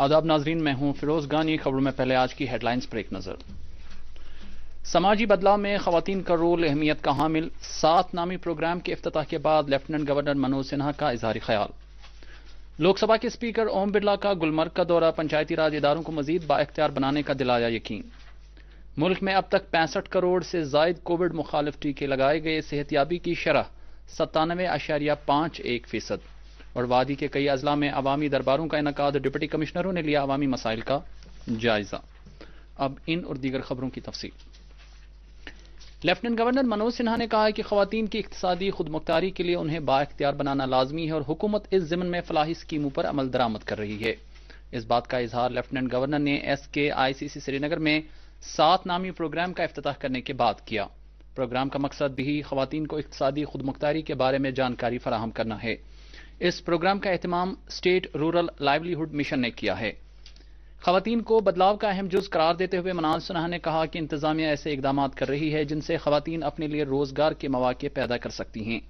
आदाब नाजरीन मैं हूं फिरोज गानी खबरों में पहले आज की हेडलाइंस पर एक नज़र समाजी बदलाव में खातन का रोल अहमियत का हामिल सात नामी प्रोग्राम के अफ्ताह के बाद लेफ्टिनेंट गवर्नर मनोज सिन्हा का इजहार ख्याल लोकसभा के स्पीकर ओम बिरला का गुलमर्ग का दौरा पंचायती राज इदारों को मजीद बाख्तियार बनाने का दिलाया यकीन मुल्क में अब तक पैंसठ करोड़ से जायद कोविड मुखालफ टीके लगाए गए सेहतियाबी की शरह सत्तानवे आशारिया पांच एक फीसद और वादी के कई अजला में अवामी दरबारों का इनका डिप्टी कमिश्नरों ने लिया अवामी मसाइल का जायजा अब इन और दीगर खबरों की तफसी लेफ्टिनेंट गवर्नर मनोज सिन्हा ने कहा है कि खातन की इकतदी खुदमुख्तारी के लिए उन्हें बाख्तियार बनाना लाजमी है और हुकूमत इस जमन में फलाही स्कीमों पर अमल दरामद कर रही है इस बात का इजहार लेफ्टिनेंट गवर्नर ने एस के आई सी सी श्रीनगर में सात नामी प्रोग्राम का अफ्ताह करने के बाद किया प्रोग्राम का मकसद भी खातन को इकतदी खुदमुख्तारी के बारे में जानकारी फराहम करना है इस प्रोग्राम का एहतमाम स्टेट रूरल लाइवलीहुड मिशन ने किया है खातन को बदलाव का अहम जुज करार देते हुए मनाज सिन्हा ने कहा कि इंतजामिया ऐसे इकदाम कर रही है जिनसे खातन अपने लिए रोजगार के मौाक़े पैदा कर सकती हैं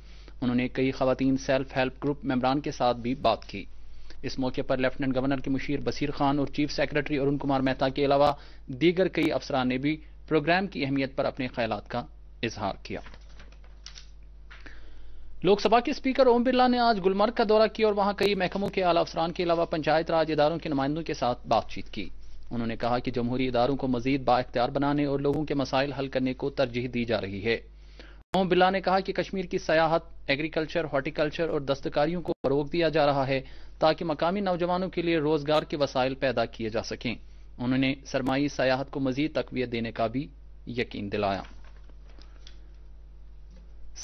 उन्होंने कई खातन सेल्फ हेल्प ग्रुप मेम्बरान के साथ भी बात की इस मौके पर लेफ्टिनेंट गवर्नर के मुशीर बसीर खान और चीफ सेक्रेटरी अरुण कुमार मेहता के अलावा दीगर कई अफसरान ने भी प्रोग्राम की अहमियत पर अपने ख्याल का इजहार किया लोकसभा के स्पीकर ओम बिरला ने आज गुलमर्ग का दौरा किया और वहां कई महकमों के आला अफसरान के अलावा पंचायत राज इदारों के नुमाइंदों के साथ बातचीत की उन्होंने कहा कि जमहूरी इदारों को मजीद बाख्तियार बनाने और लोगों के मसाइल हल करने को तरजीह दी जा रही है ओम बिरला ने कहा कि कश्मीर की सयाहत एग्रीकल्चर हॉर्टिकल्चर और दस्तकारियों को फरोग दिया जा रहा है ताकि मकामी नौजवानों के लिए रोजगार के वसाइल पैदा किए जा सकें उन्होंने सरमाई सयाहत को मजीद तकवीत देने का भी यकीन दिलाया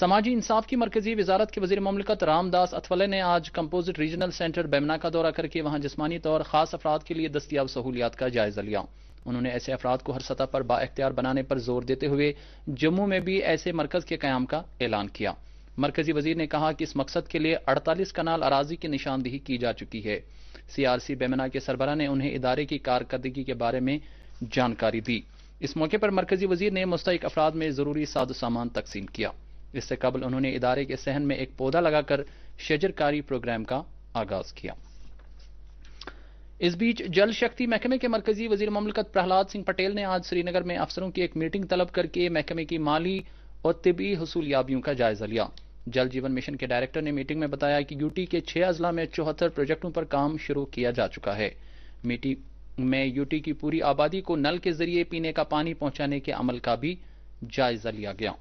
সামাজিক ইনসাফ কি মার্কজি ওয়াজিরাত কে ওয়াজির মুমলকাত রামদাস অথভলে নে আজ কম্পোজিট রিজিওনাল সেন্টার বেমনা কা দওরা কর কে ওয়াহ জিসমানি তৌর খাস আফরাদ কে লিয়ে দস্তিআব سہুলিয়াত কা যাচাই লিয়া উনহোনে এসে আফরাদ কো হর সতা পর বা ইখতিয়ার বানানে পর জোর dete huwe জম্মু মে ভি এসে মার্কাজ কে কায়াম কা एलान কিয়া মার্কজি ওয়াজির নে কহা কি ইস মাকসদ কে লিয়ে 48 কনাল আরাজি কে নিশানদহি কি জা চুকি হ্যায় সি আর সি বেমনা কে সরবরা নে উনহে इदারে কি কারকর্দগি কে বারে মে জানকারী দি ইস মৌকে পর মার্কজি ওয়াজির নে মুসতাহিক আফরাদ মে জরুরি সাদ-সামান তাকসিম কিয়া इससे कबल उन्होंने इदारे के सहन में एक पौधा लगाकर शजरकारी प्रोग्राम का आगाज किया इस बीच जल शक्ति महकमे के मरकजी वजीर ममलकत प्रहलाद सिंह पटेल ने आज श्रीनगर में अफसरों की एक मीटिंग तलब करके महकमे की माली और तिबी हसूलियाबियों का जायजा लिया जल जीवन मिशन के डायरेक्टर ने मीटिंग में बताया कि यूटी के छह अजला में चौहत्तर प्रोजेक्टों पर काम शुरू किया जा चुका है मीटिंग में यूटी की पूरी आबादी को नल के जरिए पीने का पानी पहुंचाने के अमल का भी जायजा लिया गया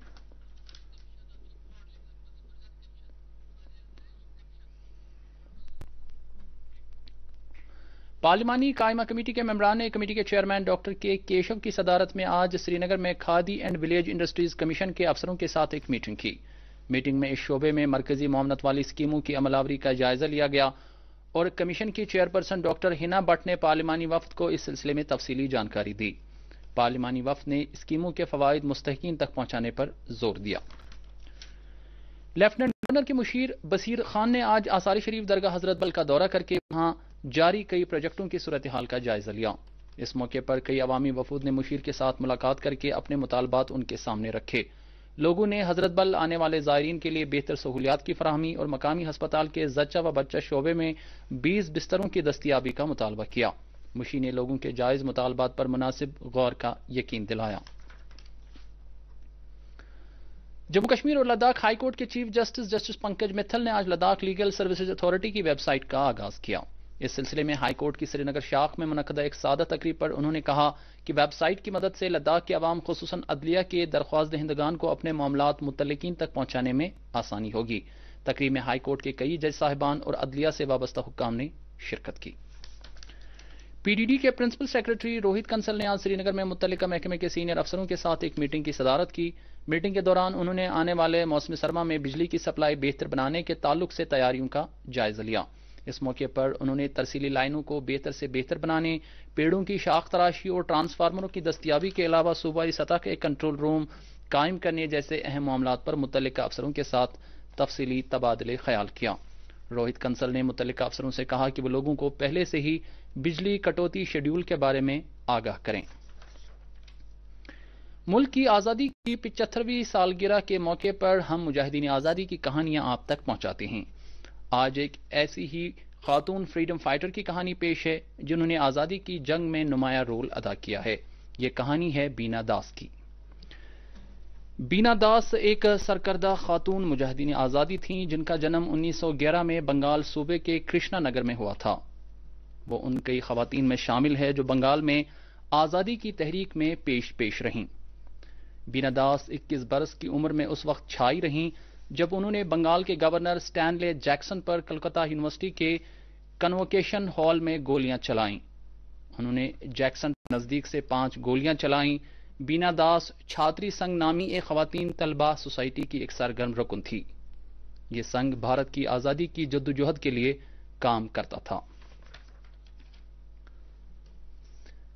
पार्लिमानी कायमा कमेटी के मेम्बरान ने कमेटी के चेयरमैन डॉक्टर के केशव की सदारत में आज श्रीनगर में Khadi and village industries commission के अफसरों के साथ एक मीटिंग की मीटिंग में इस शोबे में मरकजी मामनत वाली स्कीमों की अमलावरी का जायजा लिया गया और कमीशन की चेयरपर्सन डॉक्टर हिना भट्ट ने पार्लिमानी वफद को इस सिलसिले में तफसीली जानकारी दी पार्लिमानी वफद ने स्कीमों के फवायद मुस्तकिन तक पहुंचाने पर जोर दिया लेफ्टिनेंट गवर्नर के मुशीर बसीर खान ने आज आसारी शरीफ दरगाह हजरत बल का दौरा करके वहां जारी कई प्रोजेक्टों की सूरत हाल का जायजा लिया इस मौके पर कई अवामी वफूद ने मुशीर के साथ मुलाकात करके अपने मुतालबात उनके सामने रखे लोगों ने हजरत बल आने वाले जायरीन के लिए बेहतर सहूलियात की फरहमी और मकामी हस्पताल के जच्चा व बच्चा शोबे में बीस बिस्तरों की दस्तियाबी का मुतालबा किया मुशी ने लोगों के जायज़ मुतालबात पर मुनासिब गौर का यकीन दिलाया जम्मू कश्मीर और लद्दाख हाईकोर्ट के chief justice justice Pankaj Mithal ने आज लद्दाख लीगल सर्विसेज अथॉरिटी की वेबसाइट का आगाज किया इस सिलसिले में हाईकोर्ट की श्रीनगर शाख में मनकदा एक सादा तकरीब पर उन्होंने कहा कि वेबसाइट की मदद से लद्दाख के आवाम खसूस अदलिया के दरख्वास्त दहिंदगान को अपने मामला मुतलकिन तक पहुंचाने में आसानी होगी तकरीब में हाईकोर्ट के कई जज साहिबान और अदलिया से वाबस्ता हुकाम ने शिरकत की पीडीडी के प्रिंसिपल सेक्रेटरी रोहित कंसल ने आज श्रीनगर में मुतलिका महकमे के सीनियर अफसरों के साथ एक मीटिंग की सदारत की मीटिंग के दौरान उन्होंने आने वाले मौसम सरमा में बिजली की सप्लाई बेहतर बनाने के ताल्लुक से तैयारियों का जायजा लिया इस मौके पर उन्होंने तरसीली लाइनों को बेहतर से बेहतर बनाने पेड़ों की शाख तराशी और ट्रांसफार्मरों की दस्तियाबी के अलावा सूबाई सतह के कंट्रोल रूम कायम करने जैसे अहम मामला पर मुतल अफसरों के साथ तफसली तबादले ख्याल किया रोहित कंसल ने मुतल अफसरों से कहा कि वो लोगों को पहले से ही बिजली कटौती शेड्यूल के बारे में आगाह करें मुल्क की आज़ादी की पिचहत्तरवीं सालगिरह के मौके पर हम मुजाहिदीन आज़ादी की कहानियां आप तक पहुंचाते हैं आज एक ऐसी ही खातून फ्रीडम फाइटर की कहानी पेश है जिन्होंने आज़ादी की जंग में नुमाया रोल अदा किया है यह कहानी है बीना दास की बीना दास एक सरकर्दा खातून मुजाहिदीन आज़ादी थीं जिनका जन्म 1911 में बंगाल सूबे के कृष्णा नगर में हुआ था वो उन कई खातन में शामिल है जो बंगाल में आज़ादी की तहरीक में पेश पेश रहीं बीना दास इक्कीस बरस की उम्र में उस वक्त छाई रहीं जब उन्होंने बंगाल के गवर्नर स्टैनले जैक्सन पर कलकत्ता यूनिवर्सिटी के कन्वोकेशन हॉल में गोलियां चलाईं उन्होंने जैक्सन नजदीक से पांच गोलियां चलाईं बीना दास छात्री संघ नामी एक खातन तलबा सोसाइटी की एक सरगर्म रुकन थी ये संघ भारत की आज़ादी की जद्दोजहद के लिए काम करता था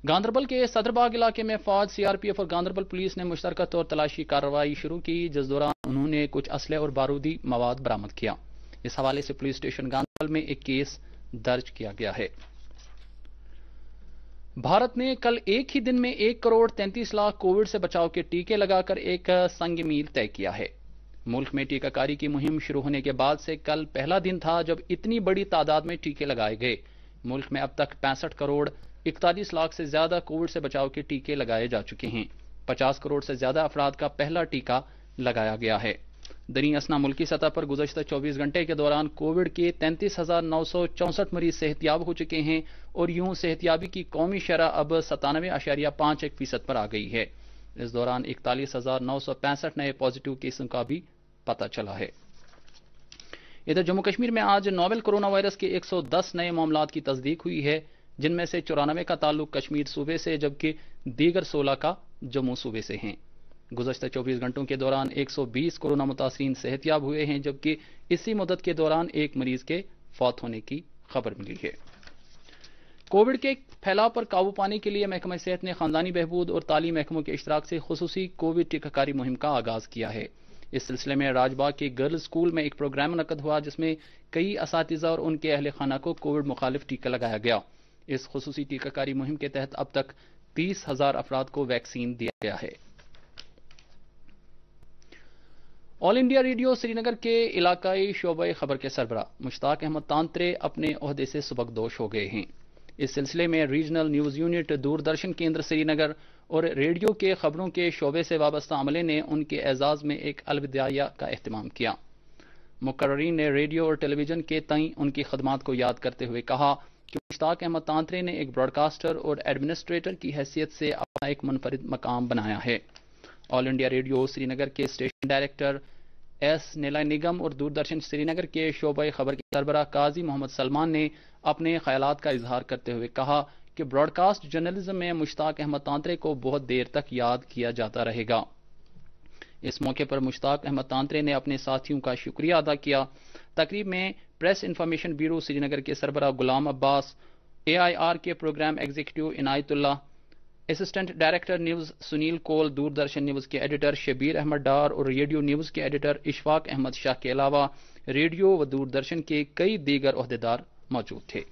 गांधरबल के सदरबाग इलाके में फौज सीआरपीएफ और गांधरबल पुलिस ने मुश्तरक तौर तलाशी कार्रवाई शुरू की जिस दौरान उन्होंने कुछ असले और बारूदी मवाद बरामद किया इस हवाले से पुलिस स्टेशन गांधरबल में एक केस दर्ज किया गया है भारत ने कल एक ही दिन में एक करोड़ तैंतीस लाख कोविड से बचाव के टीके लगाकर एक संग मील तय किया है मुल्क में टीकाकारी की मुहिम शुरू होने के बाद से कल पहला दिन था जब इतनी बड़ी तादाद में टीके लगाए गए मुल्क में अब तक पैंसठ करोड़ इकतालीस लाख से ज्यादा कोविड से बचाव के टीके लगाए जा चुके हैं पचास करोड़ से ज्यादा अफराद का पहला टीका लगाया गया है दरी असना मुल्की सतह पर गुजशत 24 घंटे के दौरान कोविड के तैंतीस हजार नौ सौ चौंसठ मरीज सेहतियाब हो चुके हैं और यूं सेहतियाबी की कौमी शरह अब सतानवे आशारिया पांच एक फीसद पर आ गई है इस दौरान इकतालीस हजार नौ सौ पैंसठ नए पॉजिटिव केसों का भी पता चला है इधर जम्मू कश्मीर में आज नोवेल कोरोना वायरस के 110 नए मामला की तस्दीक हुई है जिनमें से चौरानवे का ताल्लुक कश्मीर सूबे से जबकि दीगर सोलह का जम्मू सूबे से हैं गुजशत चौबीस घंटों के दौरान एक सौ बीस कोरोना मुतासरी सेहतियाब हुए हैं जबकि इसी मदद के दौरान एक मरीज के फौत होने की खबर मिली है कोविड के फैलाव पर काबू पाने के लिए महकमा सेहत ने खानदानी बहबूद और तालीम महकमों के इश्तराक से खसूसी कोविड टीकाकारी मुहिम का आगाज किया है इस सिलसिले में राजबाग के गर्ल्स स्कूल में एक प्रोग्राम मनकद हुआ जिसमें कई इस और उनके अहल खाना को कोविड मुखालिफ टीका लगाया गया इस खसूसी टीकाकारी मुहिम के तहत अब तक तीस हजार अफराद को वैक्सीन दिया गया है ऑल इंडिया रेडियो श्रीनगर के इलाकाई शोबे खबर के सरबरा मुश्ताक अहमद तांत्रे अपने अहदे से सबकदोश हो गए हैं इस सिलसिले में रीजनल न्यूज यूनिट दूरदर्शन केंद्र श्रीनगर और रेडियो के खबरों के शोबे से वाबस्ता अमले ने उनके एजाज में एक अलविदाया का अहतमाम किया मुकर्रीन ने रेडियो और टेलीविजन के तई उनकी खदमात को याद करते हुए कहा कि मुश्ताक अहमद तांतरे ने एक ब्रॉडकास्टर और एडमिनिस्ट्रेटर की हैसियत से अपना एक मुनफरद मकाम बनाया है ऑल इंडिया रेडियो श्रीनगर के station director S Neela Nigam और दूरदर्शन श्रीनगर के शोबे खबर के सरबरा काजी मोहम्मद सलमान ने अपने ख्याल का इजहार करते हुए कहा कि ब्रॉडकास्ट जर्नलिज्म में मुश्ताक अहमद तांतरे को बहुत देर तक याद किया जाता रहेगा इस मौके पर मुश्ताक अहमद तांतरे ने अपने साथियों का शुक्रिया अदा किया तकरीब में प्रेस इंफॉर्मेशन ब्यूरो श्रीनगर के सरबरा Ghulam Abbas A I R के programme executive Inayatullah assistant director news Sunil Koul Doordarshan news के एडिटर शबीर अहमद डार और रेडियो न्यूज़ के एडिटर इशफाक अहमद शाह के अलावा रेडियो व दूरदर्शन के कई दीगर अहदेदार मौजूद थे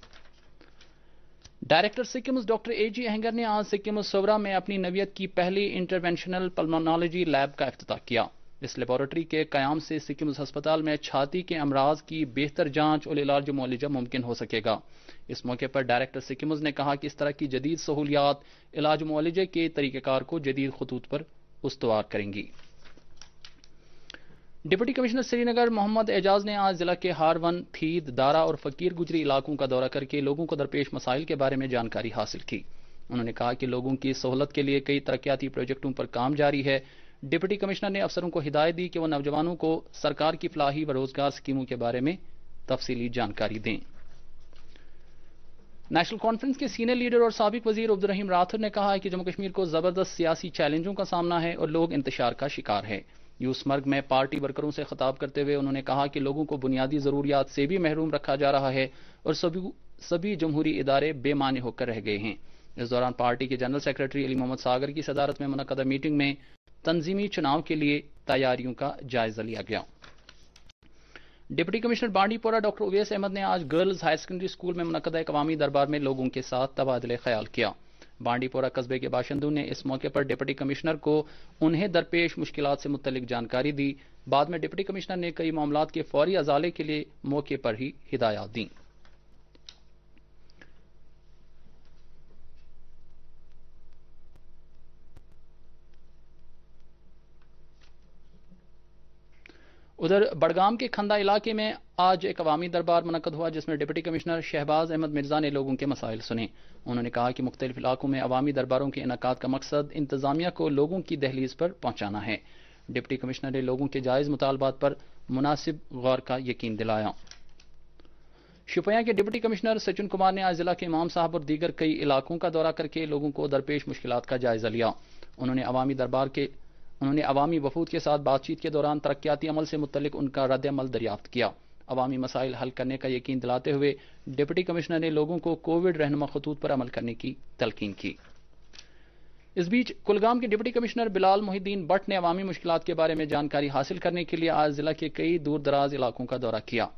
director SKIMS doctor A G Ahangar ने आज सिक्किम सोवरा में अपनी नवियत की पहली इंटरवेंशनल पल्मोनोलॉजी लैब का अफ्ताह किया इस लेबोरेटरी के क्याम से सिक्किम अस्पताल में छाती के अमराज की बेहतर जांच और इलाज मुआलजा मुमकिन हो सकेगा इस मौके पर डायरेक्टर सिक्किम ने कहा कि इस तरह की जदीद सहूलियात इलाज मुआलजे के तरीकेकार को जदीद खतूत पर उसवार करेंगी डिप्टी कमिश्नर श्रीनगर मोहम्मद एजाज ने आज जिला के हारवन थीद दारा और फकीर गुजरी इलाकों का दौरा करके लोगों को दरपेश मसाइल के बारे में जानकारी हासिल की उन्होंने कहा कि लोगों की सहूलत के लिए कई तरक्याती प्रोजेक्टों पर काम जारी है डिप्टी कमिश्नर ने अफसरों को हिदायत दी कि वह नौजवानों को सरकार की फलाही व रोजगार स्कीमों के बारे में तफसीली जानकारी दें नेशनल कॉन्फ्रेंस के सीनियर लीडर और सबक वजीर अब्दुलरहीम राथर ने कहा है कि जम्मू कश्मीर को जबरदस्त सियासी चैलेंजों का सामना है और लोग इंतजार का शिकार है यूस मर्ग में पार्टी वर्करों से खिताब करते हुए उन्होंने कहा कि लोगों को बुनियादी जरूरियात से भी महरूम रखा जा रहा है और सभी सभी जमहूरी इदारे बेमान्य होकर रह गए हैं इस दौरान पार्टी के जनरल सेक्रेटरी अली मोहम्मद सागर की सदारत में मुनदा मीटिंग में तंजीमी चुनाव के लिए तैयारियों का जायजा लिया गया deputy commissioner Bandipora doctor Owais Ahmad ने आज गर्ल्स हायर सेकेंडरी स्कूल में मुनद अवामी दरबार में लोगों के साथ तबादले ख्याल किया बांडीपोरा कस्बे के बाशिंदों ने इस मौके पर डिप्टी कमिश्नर को उन्हें दरपेश मुश्किल से मुतलिक जानकारी दी बाद में डिप्टी कमिश्नर ने कई मामला के फौरी अजाले के लिए मौके पर ही हिदायत दी उधर बड़गाम के खंदा इलाके में आज एक अवामी दरबार मनकद हुआ जिसमें डिप्टी कमिश्नर शहबाज अहमद मिर्जा ने लोगों के मसाइल सुने उन्होंने कहा कि मुख्तलिफ इलाकों में अवामी दरबारों के इनका का मकसद इंतजामिया को लोगों की दहलीज पर पहुंचाना है डिप्टी कमिश्नर ने लोगों के जायज़ मुतालबात पर मुनासिब गौर का यकीन दिलाया शुपियां के डिप्टी कमिश्नर सचिन कुमार ने आज जिला के इमाम साहब और दीगर कई इलाकों का दौरा करके लोगों को दरपेश मुश्किल का जायजा लिया उन्होंने अवामी दरबार के उन्होंने अवामी वफूद के साथ बातचीत के दौरान तरक्याती अमल से मुतलिक उनका रद्द अमल दरियाफ्त किया अवामी मसाइल हल करने का यकीन दिलाते हुए डिप्टी कमिश्नर ने लोगों को कोविड रहनुमा खतूत पर अमल करने की तलकीन की इस बीच कुलगाम के डिप्टी कमिश्नर बिलाल मोहिद्दीन बट ने अवामी मुश्किल के बारे में जानकारी हासिल करने के लिए आज जिला के कई दूर दराज इलाकों का दौरा किया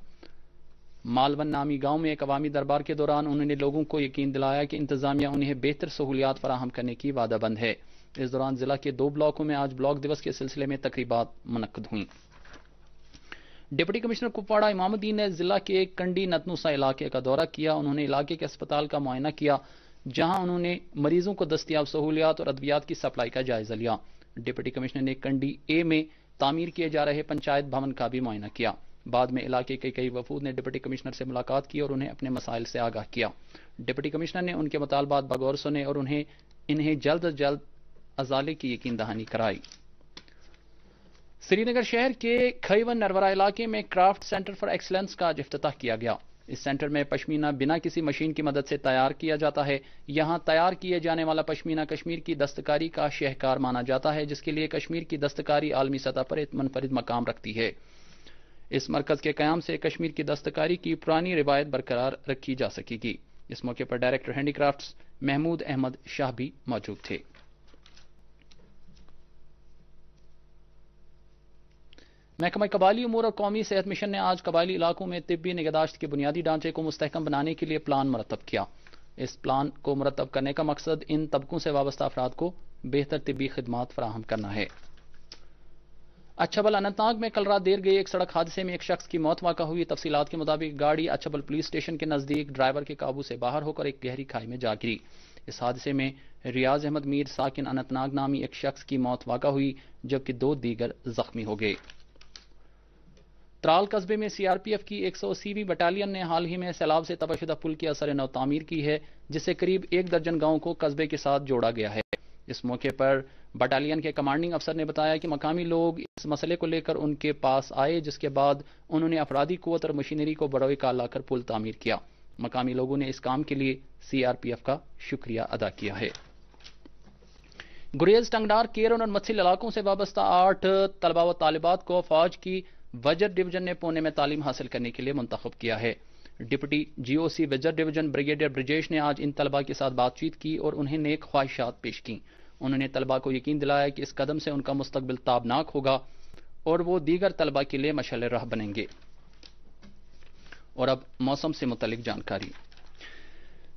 मालवन नामी गांव में एक अवामी दरबार के दौरान उन्होंने लोगों को यकीन दिलाया कि इंतजामिया उन्हें बेहतर सहूलियात फराहम करने की वादाबंद है इस दौरान जिला के दो ब्लॉकों में आज ब्लॉक दिवस के सिलसिले में तकरीबा मनकद हुई डिप्टी कमिश्नर कुपवाड़ा इमामुद्दीन ने जिला के कंडी नतनूसा इलाके का दौरा किया उन्होंने इलाके के अस्पताल का मुआयना किया जहां उन्होंने मरीजों को दस्तियाब सहूलियात और अद्वियात की सप्लाई का जायजा लिया डिप्टी कमिश्नर ने कंडी ए में तामीर किए जा रहे पंचायत भवन का भी मुआयना किया बाद में इलाके के कई वफूद ने डिप्टी कमिश्नर से मुलाकात की और उन्हें अपने मसाइल से आगाह किया डिप्टी कमिश्नर ने उनके मुतालबात बगौर सुने और उन्हें इन्हें जल्द अज जल्द अजाले की यकीन दहानी कराई श्रीनगर शहर के खईवन नरवरा इलाके में क्राफ्ट सेंटर फॉर एक्सलेंस का आज अफ्ताह किया गया इस सेंटर में पश्मीना बिना किसी मशीन की मदद से तैयार किया जाता है यहां तैयार किए जाने वाला पश्मीना कश्मीर की दस्तकारी का शहकार माना जाता है जिसके लिए कश्मीर की दस्तकारी आलमी सतह पर एक मनफरद मकाम रखती है इस मरकज के क्याम से कश्मीर की दस्तकारी की पुरानी रिवायत बरकरार रखी जा सकेगी इस मौके पर डायरेक्टर हैंडीक्राफ्ट महमूद अहमद शाह भी मौजूद थे महकमा कबाली उमूर और कौमी सेहत मिशन ने आज कबायली इलाकों में तिबी निगदाश्त के बुनियादी ढांचे को मुस्तकम बनाने के लिए प्लान मरतब किया इस प्लान को मरतब करने का मकसद इन तबकों से वाबस्ता अफराद को बेहतर तिबी खदमात फराहम करना है अच्छबल अनंतनाग में कल रात देर गए एक सड़क हादसे में एक शख्स की मौत वाक़ हुई तफसीलात के मुताबिक गाड़ी अच्छबल पुलिस स्टेशन के नज़दीक ड्राइवर के काबू से बाहर होकर एक गहरी खाई में जा गिरी इस हादसे में रियाज अहमद मीर साकिन अनंतनाग नामी एक शख्स की मौत वाक़ हुई जबकि दो दीगर जख्मी हो गए त्राल कस्बे में सीआरपीएफ की एक सौ अस्सीवीं बटालियन ने हाल ही में सैलाब से तबाहशुदा पुल की असर नव तामीर की है जिससे करीब एक दर्जन गांवों को कस्बे के साथ जोड़ा गया है इस मौके पर बटालियन के कमांडिंग अफसर ने बताया कि मकामी लोग इस मसले को लेकर उनके पास आए जिसके बाद उन्होंने अफराधी कुत और मशीनरी को बड़ोई का लाकर पुल तामीर किया मकामी लोगों ने इस काम के लिए सीआरपीएफ का शुक्रिया अदा किया है गुरेज टंगडार केरन और मत्सिल इलाकों से वाबस्ता आठ तलबा व तालिबात को फौज की वजर डिवीजन ने पुणे में तालीम हासिल करने के लिए मुंतब किया है deputy GOC Wajr division brigadier Brijesh ने आज इन तलबा के साथ बातचीत की और उन्हें नेक ख्वाहिशात पेश की उन्होंने तलबा को यकीन दिलाया कि इस कदम से उनका मुस्तबिल ताबनाक होगा और वो दीगर तलबा के लिए मशल राह बनेंगे और अब मौसम से मुतलिक जानकारी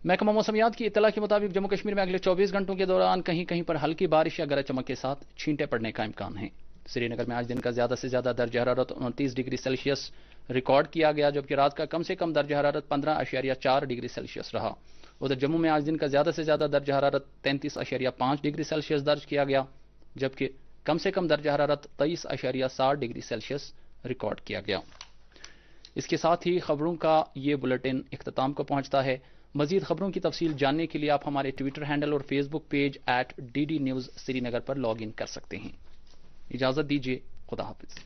महकमा मौसमियात की इतला के मुताबिक जम्मू कश्मीर में अगले 24 घंटों के दौरान कहीं कहीं पर हल्की बारिश या गरज चमक के साथ छींटे पड़ने का इम्कान है श्रीनगर में आज दिन का ज़्यादा से ज़्यादा दर्ज हरारत उनतीस डिग्री सेल्सियस रिकॉर्ड किया गया जबकि रात का कम से कम दर्ज हरारत पंद्रह अशारिया चार डिग्री सेल्सियस रहा उधर जम्मू में आज दिन का ज़्यादा से ज़्यादा दर्ज हरारत तैंतीस अशारिया पांच डिग्री सेल्सियस दर्ज किया गया जबकि कम से कम दर्ज हरारत तेईस अशारिया साठ डिग्री सेल्सियस रिकॉर्ड किया गया इसके साथ ही खबरों का ये बुलेटिन अख्ताम को पहुंचता है मजीद खबरों की तफसील जानने के लिए आप हमारे ट्विटर हैंडल और Facebook page at D D news Srinagar पर लॉग इन कर सकते हैं इजाज़त दीजिए खुदा हाफिज़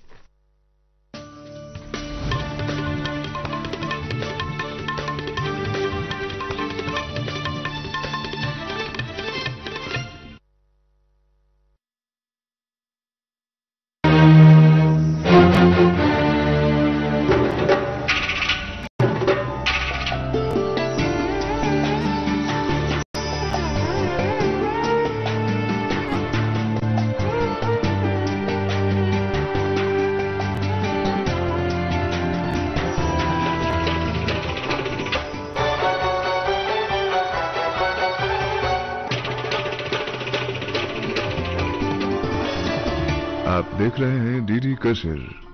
देख रहे हैं डीडी कशर